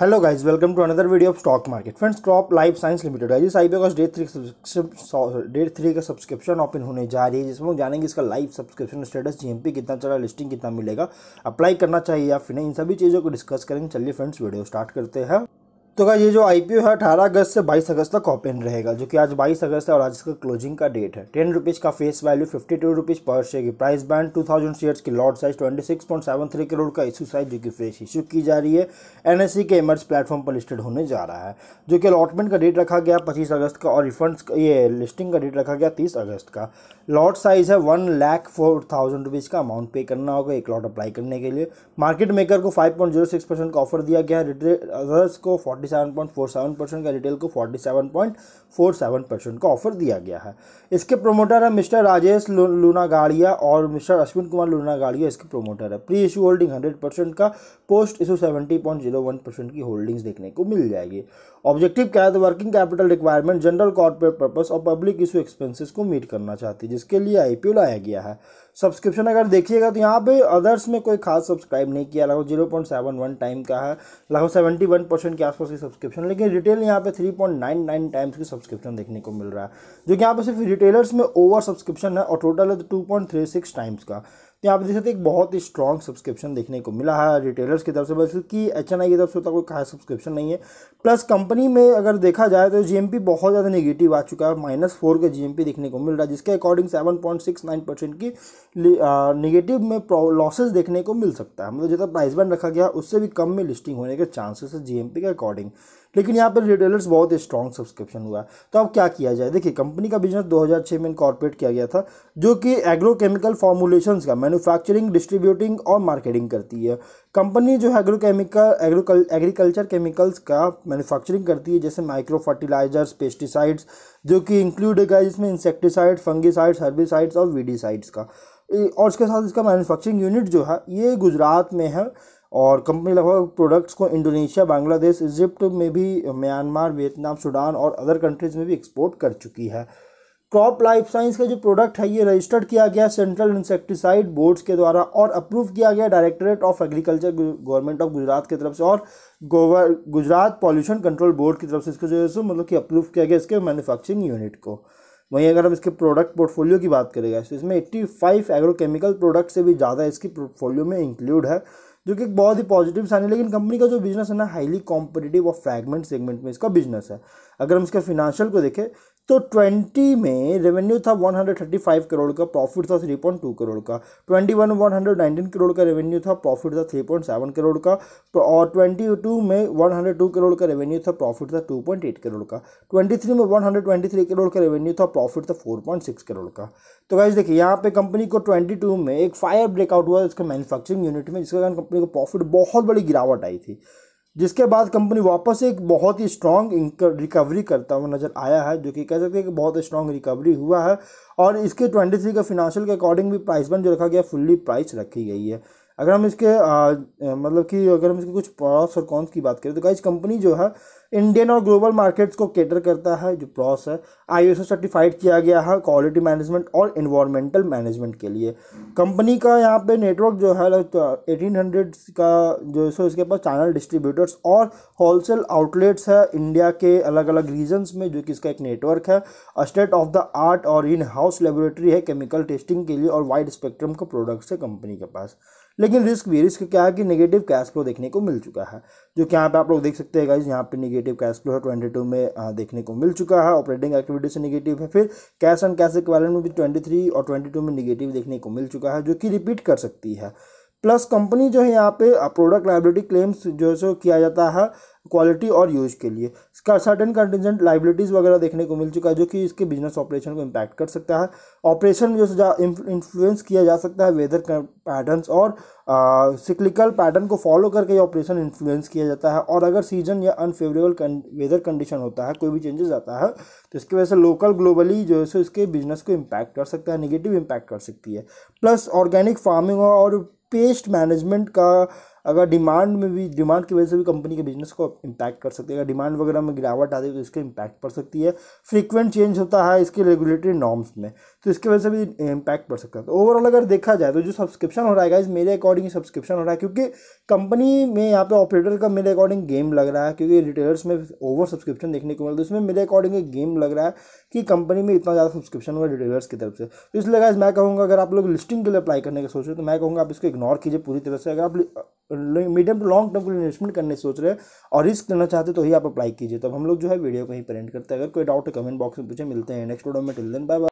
hello guys welcome to another video of stock market friends crop life science limited है जिस आई बी date three date three का subscription open होने जा रही है जिसमें हम जानेंगे इसका लाइव सब्सक्रिप्शन स्टेटस जीएमपी कितना चला लिस्टिंग कितना मिलेगा अप्लाई करना चाहिए या फिर नहीं इन सभी चीज़ों को डिस्कस करेंगे चलिए फ्रेंड्स वीडियो स्टार्ट करते हैं तो ये जो आई है अठारह अगस्त से बाईस अगस्त तक ओपन रहेगा जो कि आज बाईस अगस्त है और आज इसका क्लोजिंग का डेट है टेन रुपीज़ का face value fifty two rupees पर शेयर की price band two thousand shares की lot size twenty six point seven three crore का इशू साइज जो कि फ्रेश इशू की जा रही है एन एस सी के एमर्स प्लेटफॉर्म पर लिस्टेड होने जा रहा है जो कि अलॉटमेंट का डेट रखा गया पच्चीस अगस्त का और रिफंड ये लिस्टिंग का डेट रखा गया तीस अगस्त का लॉट साइज़ है one lakh four thousand rupees का अमाउंट पे करना होगा एक लॉट अप्लाई करने के लिए मार्केट मेकर को five point zero six percent का ऑफर दिया गया है रिटेल अदर्स को फोर्टी 47.47% का रिटेल को 47.47% का ऑफर दिया गया है इसके प्रोमोटर है मिस्टर राजेश लूना गाड़िया और मिस्टर अश्विन कुमार लूना गाड़िया इसके प्रोमोटर है प्री इशू होल्डिंग 100% का पोस्ट इशू सेवेंटी की होल्डिंग्स देखने को मिल जाएगी ऑब्जेक्टिव क्या है तो working capital requirement general corporate purpose और पब्लिक इशू एक्सपेंसिस को मीट करना चाहती है जिसके लिए आई लाया गया है सब्सक्रिप्शन अगर देखिएगा तो यहाँ पे अदर्स में कोई खास सब्सक्राइब नहीं किया लगभग zero point seven one time का है लगभग सेवेंटी वन परसेंट के आसपास सब्सक्रिप्शन लेकिन रिटेल यहाँ पे 3.99 टाइम्स की सब्सक्रिप्शन देखने को मिल रहा है जो कि यहाँ पे सिर्फ रिटेलर्स में ओवर सब्सक्रिप्शन है और टोटल है टू तो टाइम्स का तो यहाँ पर देख सकते एक बहुत ही स्ट्रॉन्ग सब्सक्रिप्शन देखने को मिला है रिटेलर्स की तरफ से बस कि एच एन आई की तरफ से तो कोई खास सब्सक्रिप्शन नहीं है प्लस कंपनी में अगर देखा जाए तो जी बहुत ज़्यादा निगेटिव आ चुका है माइनस फोर का जी देखने को मिल रहा है जिसके according seven point six nine percent की निगेटिव में लॉसेज देखने को मिल सकता है मतलब जितना प्राइस बैंड रखा गया उससे भी कम में लिस्टिंग होने के चांसेस है जी के अकॉर्डिंग लेकिन यहाँ पर रिटेलर्स बहुत स्ट्रॉन्ग सब्सक्रिप्शन हुआ है तो अब क्या किया जाए देखिए कंपनी का बिजनेस 2006 में इनकॉर्पोरेट किया गया था जो कि एग्रोकेमिकल फॉर्मुलेशंस का मैन्युफैक्चरिंग डिस्ट्रीब्यूटिंग और मार्केटिंग करती है कंपनी जो है एग्रोकेमिकल एग्रोकल एग्रीकल्चर केमिकल्स का मैन्युफैक्चरिंग करती है जैसे माइक्रो फर्टिलाइजर्स पेस्टिसाइड्स जो कि इंक्लूड है जिसमें इंसेक्टिसाइड फंगिसाइड्स हर्बिसाइड्स और वीडिसाइड्स का और उसके साथ इसका मैन्युफैक्चरिंग यूनिट जो है ये गुजरात में है और कंपनी लगभग प्रोडक्ट्स को इंडोनेशिया बांग्लादेश इजिप्ट में भी म्यांमार वियतनाम सूडान और अदर कंट्रीज़ में भी एक्सपोर्ट कर चुकी है क्रॉप लाइफ साइंस का जो प्रोडक्ट है ये रजिस्टर्ड किया गया सेंट्रल इंसेक्टिसाइड बोर्ड्स के द्वारा और अप्रूव किया गया directorate of agriculture government of Gujarat की तरफ से और गोवर गुजरात पॉल्यूशन कंट्रोल बोर्ड की तरफ से इसको जो है सो मतलब कि अप्रूव किया गया इसके मैन्युफैक्चरिंग यूनिट को वहीं अगर हम इसके प्रोडक्ट पोर्टफोलियो की बात करेंगे तो इसमें एट्टी फाइव एग्रोकेमिकल प्रोडक्ट से भी ज़्यादा इसकी पोर्टफोलियो में इंक्लूड है जो कि एक बहुत ही पॉजिटिव साइन है लेकिन कंपनी का जो बिजनेस है ना हाईली कॉम्पिटेटिव और फ्रैगमेंट सेगमेंट में इसका बिजनेस है अगर हम इसके फिनांशियल को देखें तो 20 में रेवेन्यू था 135 करोड़ का प्रॉफिट था 3.2 करोड़ का 21 119 करोड़ का रेवेन्यू था प्रॉफिट था 3.7 करोड़ का और 22 में 102 करोड़ का रेवेन्यू था प्रॉफिट था 2.8 करोड़ का 23 में 123 करोड़ का रेवेन्यू था प्रॉफिट था 4.6 करोड़ का तो गाइज देखिए यहाँ पे कंपनी को ट्वेंटी में एक फायर ब्रेकआउट हुआ इसका मैन्युफैक्चरिंग यूनिट में जिसके कारण कंपनी को प्रॉफिट बहुत बड़ी गिरावट आई थी जिसके बाद कंपनी वापस एक बहुत ही स्ट्रॉन्ग रिकवरी करता हुआ नज़र आया है जो कि कह सकते हैं कि बहुत स्ट्रॉन्ग रिकवरी हुआ है और इसके 23 के फिनांशियल के अकॉर्डिंग भी प्राइस बन जो रखा गया फुल्ली प्राइस रखी गई है अगर हम इसके आ, मतलब कि अगर हम इसके कुछ प्रॉस और कॉन्स की बात करें तो गाइज कंपनी जो है इंडियन और ग्लोबल मार्केट्स को केटर करता है जो प्रॉस है आई सर्टिफाइड किया गया है क्वालिटी मैनेजमेंट और इन्वायरमेंटल मैनेजमेंट के लिए कंपनी का यहाँ पे नेटवर्क जो है एटीन हंड्रेड तो, का जो है सो इसके पास चैनल डिस्ट्रीब्यूटर्स और होलसेल आउटलेट्स है इंडिया के अलग अलग रीजन्स में जो कि इसका एक नेटवर्क है स्टेट ऑफ द आर्ट और इन हाउस लेबोरेटरी है केमिकल टेस्टिंग के लिए और वाइड स्पेक्ट्रम का प्रोडक्ट्स है कंपनी के पास लेकिन रिस्क भी रिस्क क्या है कि नेगेटिव कैश फ्लो देखने को मिल चुका है जो कि यहाँ पे आप लोग देख सकते हैं गाइज यहाँ पे नेगेटिव कैश फ्लो है ट्वेंटी टू में देखने को मिल चुका है ऑपरेटिंग एक्टिविटी से नेगेटिव है फिर कैश एंड कैश इक्वाल में भी ट्वेंटी थ्री और ट्वेंटी टू में निगेटिव देखने को मिल चुका है जो कि रिपीट कर सकती है प्लस कंपनी जो है यहाँ पे प्रोडक्ट लाइबिलिटी क्लेम्स जो है सो किया जाता है क्वालिटी और यूज के लिए इसका सर्टन कंटिजेंट लाइबिलिटीज़ वगैरह देखने को मिल चुका है जो कि इसके बिजनेस ऑपरेशन को इम्पैक्ट कर सकता है ऑपरेशन में जो इन्फ्लुएंस किया जा सकता है वेदर पैटर्न्स और सिक्लिकल पैटर्न को फॉलो करके ऑपरेशन इन्फ्लुएंस किया जाता है और अगर सीजन या अनफेवरेबल वेदर कंडीशन होता है कोई भी चेंजेस आता है तो इसकी वजह से लोकल ग्लोबली जो है सो इसके बिजनेस को इम्पैक्ट कर सकता है निगेटिव इम्पैक्ट कर सकती है प्लस ऑर्गेनिक फार्मिंग और पेस्ट मैनेजमेंट का अगर डिमांड में भी डिमांड की वजह से भी कंपनी के बिजनेस को इम्पैक्ट कर सकती है अगर डिमांड वगैरह में गिरावट आती है तो इसके इम्पैक्ट पड़ सकती है फ्रीक्वेंट चेंज होता है इसके रेगुलेटरी नॉर्म्स में तो इसकी वजह से भी इम्पैक्ट पड़ सकता है तो ओवरऑल अगर देखा जाए तो जो सब्सक्रिप्शन हो रहा है इस मेरे अकॉर्डिंग सब्सक्रिप्शन हो रहा है क्योंकि कंपनी में यहाँ पे ऑपरेटर का मेरे अकॉर्डिंग गेम लग रहा है क्योंकि रिटेलर्स में ओवर सब्सक्रिप्शन देखने को मिलता है तो उसमें मेरे अकॉर्डिंग एक गेम लग रहा है कि कंपनी में इतना ज़्यादा सब्सक्रिप्शन हुआ रिटेलर्स की तरफ से तो इसलिए मैं कहूँगा अगर आप लोग लिस्टिंग के लिए अप्लाई करने का सोचो तो मैं कहूँगा आप इसको इग्नोर कीजिए पूरी तरह से अगर आप मीडियम टू लॉन्ग टर्म के इन्वेस्टमेंट करने सोच रहे हैं और रिस्क लेना चाहते तो ही आप अप्लाई कीजिए तो हम लोग जो है वीडियो को ही प्रेंट करते हैं अगर कोई डाउट है कमेंट बॉक्स में पूछे मिलते हैं नेक्स्ट वीडियो में टिल देन बाय